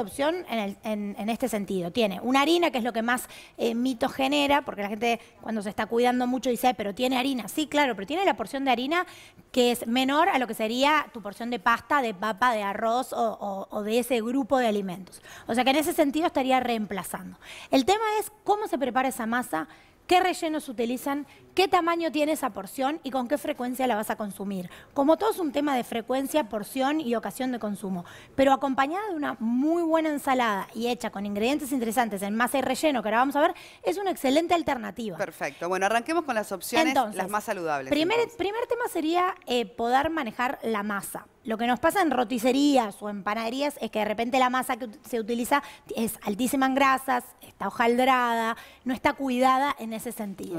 opción en, este sentido. Tiene una harina, que es lo que más mitos eh, mito genera, porque la gente cuando se está cuidando mucho dice, pero tiene harina. Sí, claro, pero tiene la porción de harina que es menor a lo que sería tu porción de pasta, de papa, de arroz o, o de ese grupo de alimentos. O sea que en ese sentido estaría reemplazando. El tema es cómo se prepara esa masa qué rellenos utilizan, qué tamaño tiene esa porción y con qué frecuencia la vas a consumir. Como todo es un tema de frecuencia, porción y ocasión de consumo, pero acompañada de una muy buena ensalada y hecha con ingredientes interesantes en masa y relleno, que ahora vamos a ver, es una excelente alternativa. Perfecto. Bueno, arranquemos con las opciones, las más saludables. Primer, primer tema sería eh, poder manejar la masa lo que nos pasa en roticerías o en panaderías es que de repente la masa que se utiliza es altísima en grasas, está hojaldrada, no está cuidada en ese sentido.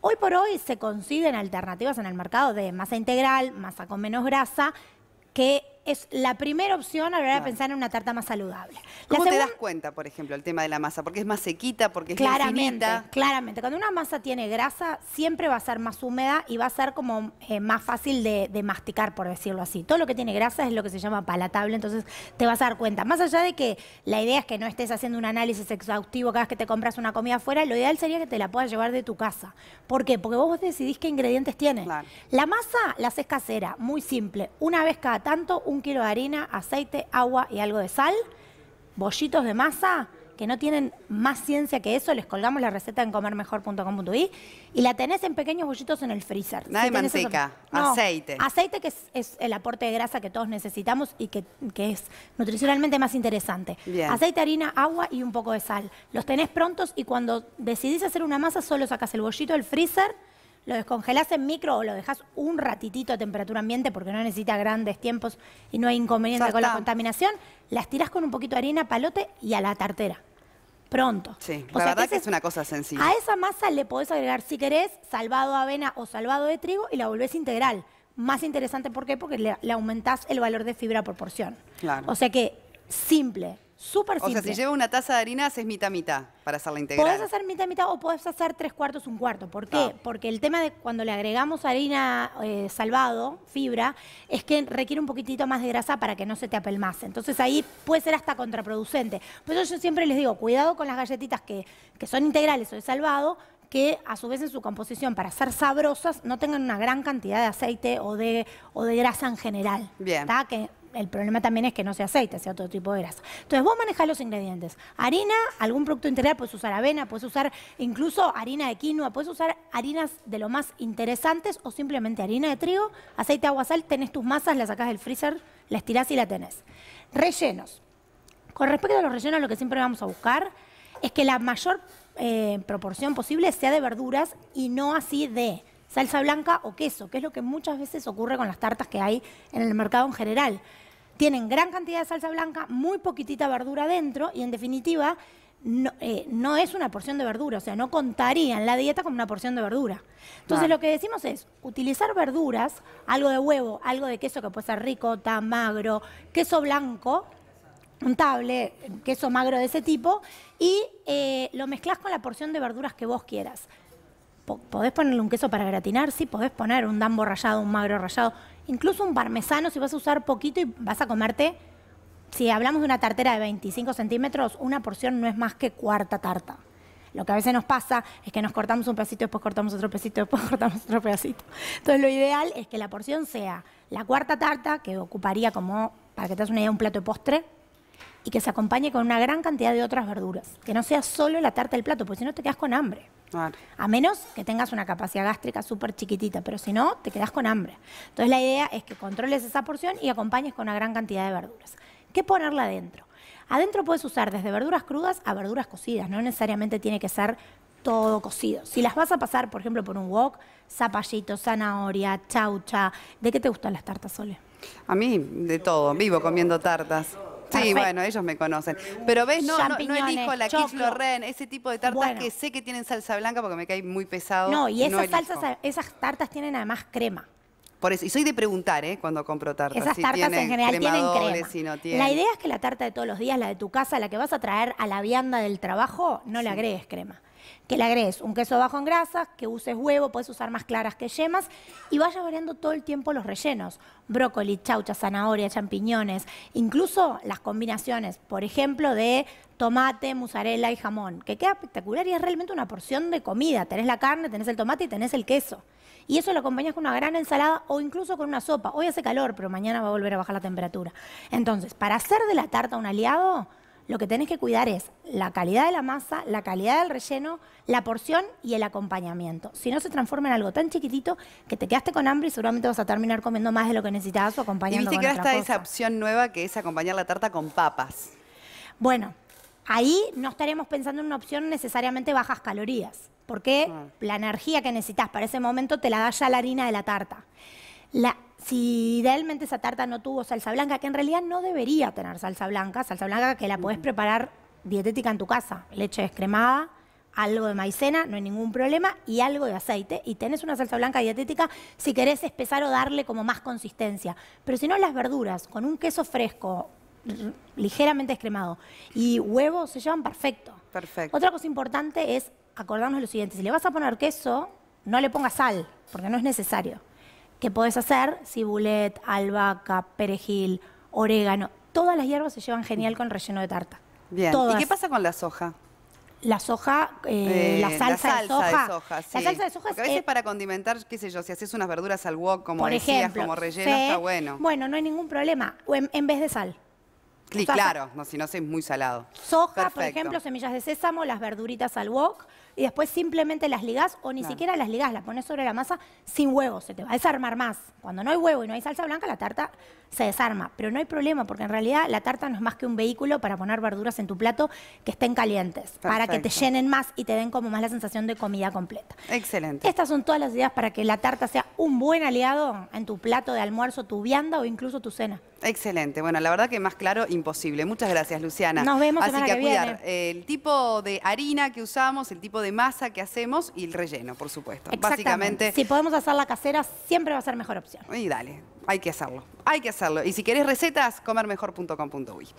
Hoy por hoy se consiguen alternativas en el mercado de masa integral, masa con menos grasa, que es la primera opción a la hora de pensar en una tarta más saludable. ¿Cómo te das cuenta, por ejemplo, el tema de la masa? Porque es más sequita, porque es claramente, Claramente, cuando una masa tiene grasa, siempre va a ser más húmeda y va a ser como eh, más fácil de, masticar, por decirlo así. Todo lo que tiene grasa es lo que se llama palatable, entonces te vas a dar cuenta. Más allá de que la idea es que no estés haciendo un análisis exhaustivo cada vez que te compras una comida afuera, lo ideal sería que te la puedas llevar de tu casa. ¿Por qué? Porque vos decidís qué ingredientes tiene. La masa la haces casera, muy simple. Una vez cada tanto, un kilo de harina, aceite, agua y algo de sal, bollitos de masa que no tienen más ciencia que eso, les colgamos la receta en comermejor.com.uy y la tenés en pequeños bollitos en el freezer. aceite. Aceite que es, el aporte de grasa que todos necesitamos y que, es nutricionalmente más interesante. Aceite, harina, agua y un poco de sal. Los tenés prontos y cuando decidís hacer una masa solo sacas el bollito del freezer lo descongelás en micro o lo dejás un ratitito a temperatura ambiente porque no necesita grandes tiempos y no hay inconveniente con la contaminación, las tirás con un poquito de harina, palote y a la tartera. Pronto. Sí, la verdad que, es una cosa sencilla. A esa masa le podés agregar, si querés, salvado de avena o salvado de trigo y la volvés integral. Más interesante, ¿por qué? Porque le, aumentás el valor de fibra por porción. Claro. O sea que simple, Súper simple. O sea, si lleva una taza de harina, haces mitad mitad para hacerla integral. Podés hacer mitad mitad o podés hacer tres cuartos un cuarto. ¿Por qué? Ah. Porque el tema de cuando le agregamos harina eh, salvado, fibra, es que requiere un poquitito más de grasa para que no se te apelmase. Entonces ahí puede ser hasta contraproducente. Por eso yo siempre les digo, cuidado con las galletitas que, son integrales o de salvado, que a su vez en su composición, para ser sabrosas, no tengan una gran cantidad de aceite o de, de grasa en general. Bien el problema también es que no sea aceite, sea otro tipo de grasa. Entonces vos manejás los ingredientes. Harina, algún producto integral, puedes usar avena, puedes usar incluso harina de quinoa, puedes usar harinas de lo más interesantes o simplemente harina de trigo, aceite, agua, sal, tenés tus masas, las sacás del freezer, las estirás y la tenés. Rellenos. Con respecto a los rellenos, lo que siempre vamos a buscar es que la mayor eh, proporción posible sea de verduras y no así de salsa blanca o queso, que es lo que muchas veces ocurre con las tartas que hay en el mercado en general tienen gran cantidad de salsa blanca, muy poquitita verdura dentro y en definitiva no, eh, es una porción de verdura, o sea, no contaría en la dieta como una porción de verdura. Entonces lo que decimos es utilizar verduras, algo de huevo, algo de queso que puede ser tan magro, queso blanco, un table, queso magro de ese tipo, y eh, lo mezclas con la porción de verduras que vos quieras. podés ponerle un queso para gratinar, sí, podés poner un dambo rallado, un magro rallado, Incluso un parmesano, si vas a usar poquito y vas a comerte, si hablamos de una tartera de 25 centímetros, una porción no es más que cuarta tarta. Lo que a veces nos pasa es que nos cortamos un pedacito, después cortamos otro pedacito, después cortamos otro pedacito. Entonces lo ideal es que la porción sea la cuarta tarta, que ocuparía como, para que te hagas una idea, un plato de postre, y que se acompañe con una gran cantidad de otras verduras. Que no sea solo la tarta del plato, porque si no te quedas con hambre. A menos que tengas una capacidad gástrica súper chiquitita, pero si no, te quedas con hambre. Entonces la idea es que controles esa porción y acompañes con una gran cantidad de verduras. ¿Qué ponerla adentro? Adentro puedes usar desde verduras crudas a verduras cocidas, no necesariamente tiene que ser todo cocido. Si las vas a pasar, por ejemplo, por un wok, zapallito, zanahoria, chaucha, ¿de qué te gustan las tartas, Sole? A mí, de todo, vivo comiendo tartas. Sí, bueno, ellos me conocen. Pero ves, no, no, elijo la que Lorraine, ese tipo de tartas que sé que tienen salsa blanca porque me cae muy pesado. No, y esas salsas, esas tartas tienen además crema. Por eso, y soy de preguntar, ¿eh? Cuando compro tartas. Esas tartas en general tienen crema. La idea es que la tarta de todos los días, la de tu casa, la que vas a traer a la vianda del trabajo, no le agregues crema que le agregues un queso bajo en grasas, que uses huevo, puedes usar más claras que yemas y vaya variando todo el tiempo los rellenos. Brócoli, chaucha, zanahoria, champiñones, incluso las combinaciones, por ejemplo, de tomate, mozzarella y jamón, que queda espectacular y es realmente una porción de comida. Tenés la carne, tenés el tomate y tenés el queso. Y eso lo acompañas con una gran ensalada o incluso con una sopa. Hoy hace calor, pero mañana va a volver a bajar la temperatura. Entonces, para hacer de la tarta un aliado, lo que tenés que cuidar es la calidad de la masa, la calidad del relleno, la porción y el acompañamiento. Si no se transforma en algo tan chiquitito que te quedaste con hambre y seguramente vas a terminar comiendo más de lo que necesitabas o acompañando Y viste que está esa opción nueva que es acompañar la tarta con papas. Bueno, ahí no estaremos pensando en una opción necesariamente bajas calorías, porque ah. la energía que necesitas para ese momento te la da ya la harina de la tarta la, si idealmente esa tarta no tuvo salsa blanca, que en realidad no debería tener salsa blanca, salsa blanca que la podés mm. preparar dietética en tu casa, leche descremada, algo de maicena, no hay ningún problema, y algo de aceite. Y tenés una salsa blanca dietética si querés espesar o darle como más consistencia. Pero si no, las verduras con un queso fresco, ligeramente descremado, y huevos se llevan perfecto. Perfecto. Otra cosa importante es acordarnos lo siguiente: si le vas a poner queso, no le pongas sal, porque no es necesario que podés hacer, cibulet, albahaca, perejil, orégano. Todas las hierbas se llevan genial con relleno de tarta. Bien. ¿Y qué pasa con la soja? la soja, eh, eh la, salsa la salsa de soja. La salsa de soja es, a veces eh, para condimentar, qué sé yo, si haces unas verduras al wok, como decías, como relleno, está bueno. Bueno, no hay ningún problema. en vez de sal. Sí, claro, no, si no es muy salado. Soja, por ejemplo, semillas de sésamo, las verduritas al wok y después simplemente las ligás o ni siquiera las ligás, las pones sobre la masa sin huevo, se te va a desarmar más. Cuando no hay huevo y no hay salsa blanca, la tarta se desarma, pero no hay problema porque en realidad la tarta no es más que un vehículo para poner verduras en tu plato que estén calientes, para que te llenen más y te den como más la sensación de comida completa. Excelente. Estas son todas las ideas para que la tarta sea un buen aliado en tu plato de almuerzo, tu vianda o incluso tu cena. Excelente. Bueno, la verdad que más claro, imposible. Muchas gracias, Luciana. Nos vemos Así que a cuidar el tipo de harina que usamos, el tipo de masa que hacemos y el relleno, por supuesto. Básicamente. Si podemos hacer la casera, siempre va a ser mejor opción. Y dale, hay que hacerlo. Hay que hacerlo. Y si querés recetas, comermejor.com.uy.